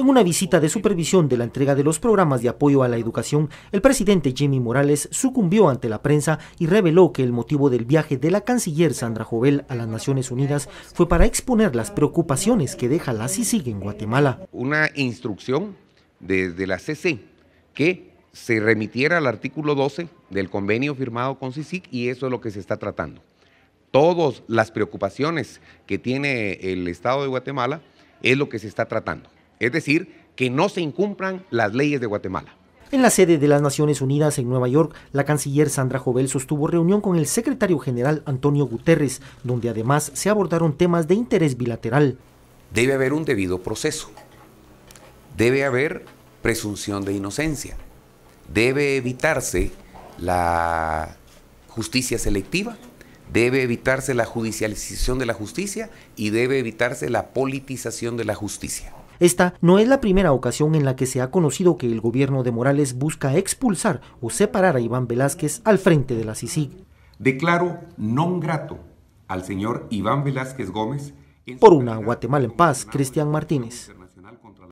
En una visita de supervisión de la entrega de los programas de apoyo a la educación, el presidente Jimmy Morales sucumbió ante la prensa y reveló que el motivo del viaje de la canciller Sandra Jovel a las Naciones Unidas fue para exponer las preocupaciones que deja la CICIG en Guatemala. Una instrucción desde la CC que se remitiera al artículo 12 del convenio firmado con CICIG y eso es lo que se está tratando. Todas las preocupaciones que tiene el Estado de Guatemala es lo que se está tratando es decir, que no se incumplan las leyes de Guatemala. En la sede de las Naciones Unidas en Nueva York, la canciller Sandra Jovel sostuvo reunión con el secretario general Antonio Guterres, donde además se abordaron temas de interés bilateral. Debe haber un debido proceso, debe haber presunción de inocencia, debe evitarse la justicia selectiva, debe evitarse la judicialización de la justicia y debe evitarse la politización de la justicia. Esta no es la primera ocasión en la que se ha conocido que el gobierno de Morales busca expulsar o separar a Iván Velázquez al frente de la CICIG. Declaro non grato al señor Iván Velázquez Gómez. Por una Guatemala en paz, Cristian Martínez.